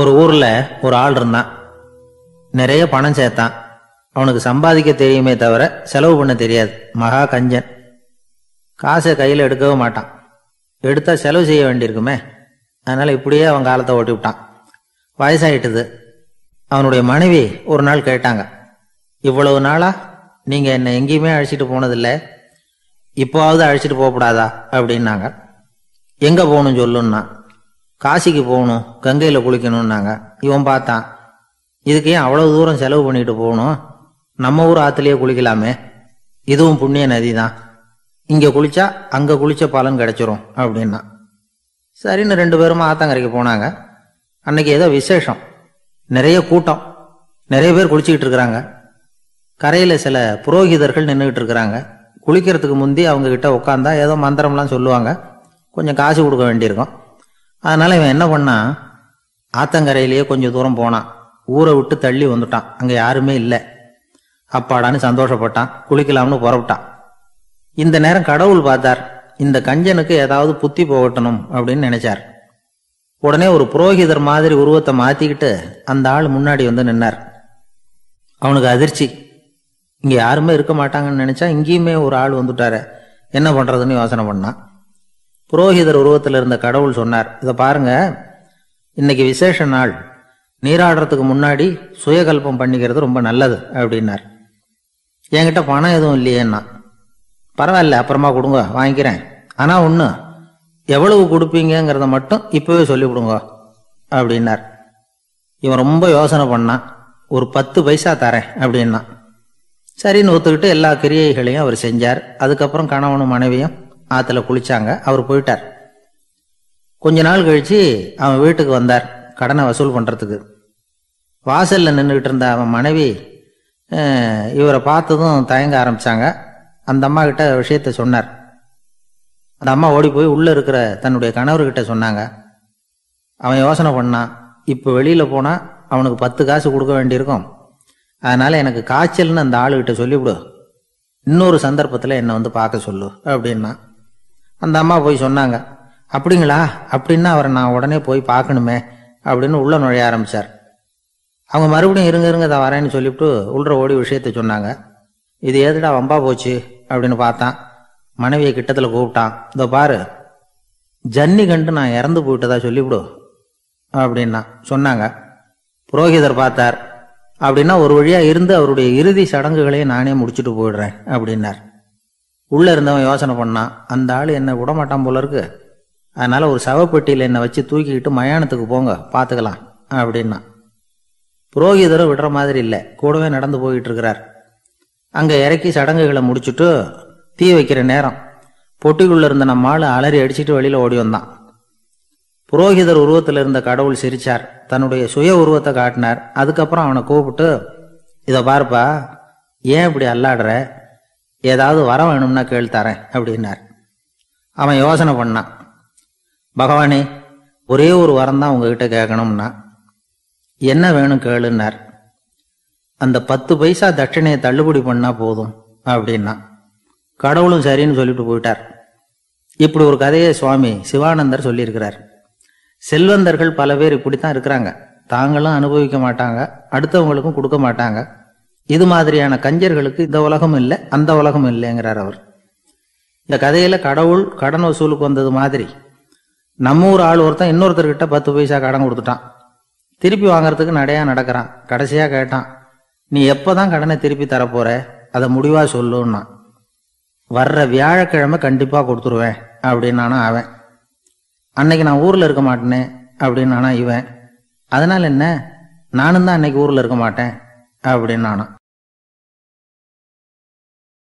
ஒரு ஊர்ல ஒரு ஆள் இருந்தான் நிறைய பணம் சேர்த்தான் அவனுக்கு சம்பாதிக்க தெரியுமே தவிர செலவு பண்ண தெரியாது மகா கஞ்சன் காசை கையில் எடுக்கவே மாட்டான் எடுத்தா செலவு செய்ய வேண்டியிருக்குமே அதனால இப்படியே அவன் காலத்தை ஓட்டி விட்டான் வயசாயிட்டுது அவனுடைய மனைவி ஒரு நாள் கேட்டாங்க இவ்வளவு நாளா நீங்க என்னை எங்கேயுமே அழைச்சிட்டு போனதில்லை இப்போவாவது அழைச்சிட்டு போகக்கூடாதா அப்படின்னாங்க எங்க போகணும்னு சொல்லுன்னா காசிக்கு போகணும் கங்கையில் குளிக்கணும்னாங்க இவன் பார்த்தான் இதுக்கு ஏன் அவ்வளோ தூரம் செலவு பண்ணிட்டு போகணும் நம்ம ஊர் ஆற்றுலேயே குளிக்கலாமே இதுவும் புண்ணிய நதி தான் இங்கே குளிச்சா அங்கே குளிச்ச பலன் கிடைச்சிரும் அப்படின்னா சரின்னு ரெண்டு பேரும் ஆத்தங்கரைக்கு போனாங்க அன்னைக்கு ஏதோ விசேஷம் நிறைய கூட்டம் நிறைய பேர் குளிச்சுக்கிட்டு இருக்கிறாங்க கரையில் சில புரோகிதர்கள் நின்றுக்கிட்டு இருக்கிறாங்க குளிக்கிறதுக்கு முந்தி அவங்க கிட்ட உட்காந்தா ஏதோ மந்திரம்லாம் சொல்லுவாங்க கொஞ்சம் காசு கொடுக்க வேண்டியிருக்கும் அதனால் இவன் என்ன பண்ணான் ஆத்தங்கரையிலேயே கொஞ்சம் தூரம் போனான் ஊரை விட்டு தள்ளி வந்துட்டான் அங்கே யாருமே இல்லை அப்பாடான்னு சந்தோஷப்பட்டான் குளிக்கலாம்னு புறப்பட்டான் இந்த நேரம் கடவுள் பார்த்தார் இந்த கஞ்சனுக்கு ஏதாவது புத்தி போகட்டணும் அப்படின்னு நினைச்சார் உடனே ஒரு புரோகிதர் மாதிரி உருவத்தை மாத்திக்கிட்டு அந்த ஆள் முன்னாடி வந்து நின்னார் அவனுக்கு அதிர்ச்சி இங்கே யாருமே இருக்க மாட்டாங்கன்னு நினைச்சா இங்கேயுமே ஒரு ஆள் வந்துட்டாரு என்ன பண்றதுன்னு யோசனை பண்ணான் புரோஹிதர் உருவத்தில் இருந்த கடவுள் சொன்னார் இதை பாருங்க இன்னைக்கு விசேஷ நாள் நீராடுறதுக்கு முன்னாடி சுயகல்பம் பண்ணிக்கிறது ரொம்ப நல்லது அப்படின்னார் என்கிட்ட பணம் எதுவும் இல்லையேன்னா பரவாயில்ல அப்புறமா கொடுங்க வாங்கிக்கிறேன் ஆனால் ஒன்று எவ்வளவு கொடுப்பீங்கிறத மட்டும் இப்போவே சொல்லி கொடுங்க அப்படின்னார் இவன் ரொம்ப யோசனை பண்ணான் ஒரு பத்து பைசா தரேன் அப்படின்னா சரின்னு ஒத்துக்கிட்டு எல்லா கிரியைகளையும் அவர் செஞ்சார் அதுக்கப்புறம் கணவனும் மனைவியும் ஆற்றுல குளிச்சாங்க அவர் போயிட்டார் கொஞ்ச நாள் கழித்து அவன் வீட்டுக்கு வந்தார் கடனை வசூல் பண்ணுறதுக்கு வாசலில் நின்றுக்கிட்டு இருந்த அவன் மனைவி இவரை பார்த்ததும் தயங்க ஆரம்பித்தாங்க அந்த அம்மா கிட்ட விஷயத்த சொன்னார் அந்த அம்மா ஓடி போய் உள்ளே இருக்கிற தன்னுடைய கணவர்கிட்ட சொன்னாங்க அவன் யோசனை பண்ணான் இப்போ வெளியில் போனால் அவனுக்கு பத்து காசு கொடுக்க வேண்டியிருக்கும் அதனால் எனக்கு காய்ச்சல்னு அந்த ஆளுகிட்ட சொல்லிவிடு இன்னொரு சந்தர்ப்பத்தில் என்னை வந்து பார்க்க சொல்லு அப்படின்னா அந்த அம்மா போய் சொன்னாங்க அப்படிங்களா அப்படின்னா அவரை நான் உடனே போய் பார்க்கணுமே அப்படின்னு உள்ள நுழைய ஆரம்பித்தார் அவங்க மறுபடியும் இருங்க இருங்க தான் வரேன்னு சொல்லிவிட்டு உள்ள ஓடி விஷயத்த சொன்னாங்க இது ஏதுடா வம்பா போச்சு அப்படின்னு பார்த்தான் மனைவியை கிட்டத்தில் கூப்பிட்டான் இதோ பாரு ஜன்னி கண்டு நான் இறந்து போயிட்டதா சொல்லிவிடு அப்படின்னா சொன்னாங்க புரோகிதர் பார்த்தார் அப்படின்னா ஒரு வழியாக இருந்து அவருடைய இறுதி சடங்குகளையும் நானே முடிச்சுட்டு போயிடுறேன் அப்படின்னார் உள்ளே இருந்தவன் யோசனை பண்ணான் அந்த ஆள் என்னை விடமாட்டான் போல இருக்கு அதனால் ஒரு சவப்பெட்டியில் என்னை வச்சு தூக்கிக்கிட்டு மயானத்துக்கு போங்க பார்த்துக்கலாம் அப்படின்னா புரோகிதரும் விடுற மாதிரி இல்லை கூடவே நடந்து போயிட்டு இருக்கிறார் அங்கே இறக்கி சடங்குகளை முடிச்சுட்டு தீ வைக்கிற நேரம் பொட்டிக்குள்ளே இருந்த நம்ம ஆள் அலறி அடிச்சுட்டு வெளியில் ஓடி வந்தான் புரோகிதர் உருவத்தில் இருந்த கடவுள் சிரிச்சார் தன்னுடைய சுய உருவத்தை காட்டினார் அதுக்கப்புறம் அவனை கூப்பிட்டு இதை பார்ப்பா ஏன் இப்படி அல்லாடுற ஏதாவது வரம் வேணும்னா கேள் தரேன் அப்படின்னார் அவன் யோசனை பண்ணான் பகவானே ஒரே ஒரு வரம் தான் உங்ககிட்ட கேட்கணும்னா என்ன வேணும் கேளுன்னார் அந்த பத்து பைசா தட்சிணையை தள்ளுபடி பண்ணால் போதும் அப்படின்னா கடவுளும் சரின்னு சொல்லிட்டு போயிட்டார் இப்படி ஒரு கதையை சுவாமி சிவானந்தர் சொல்லியிருக்கிறார் செல்வந்தர்கள் பல பேர் இப்படித்தான் இருக்கிறாங்க தாங்களும் அனுபவிக்க மாட்டாங்க அடுத்தவங்களுக்கும் கொடுக்க மாட்டாங்க இது மாதிரியான கஞ்சர்களுக்கு இந்த உலகம் இல்லை அந்த உலகம் இல்லைங்கிறார் அவர் இந்த கதையில கடவுள் கடன் வசூலுக்கு வந்தது மாதிரி நம்ம ஊர் ஆள் ஒருத்தன் இன்னொருத்தர்கிட்ட பத்து பைசா கடன் கொடுத்துட்டான் திருப்பி வாங்குறதுக்கு நடையா நடக்கிறான் கடைசியா கேட்டான் நீ எப்போதான் கடனை திருப்பி தரப்போற அதை முடிவா சொல்லுன்னா வர்ற வியாழக்கிழமை கண்டிப்பா கொடுத்துருவேன் அப்படின்னானா அவன் அன்னைக்கு நான் ஊர்ல இருக்க மாட்டேனே அப்படின்னானா இவன் அதனால என்ன நானும் தான் அன்னைக்கு ஊர்ல இருக்க மாட்டேன் അവിടെന്നാണ്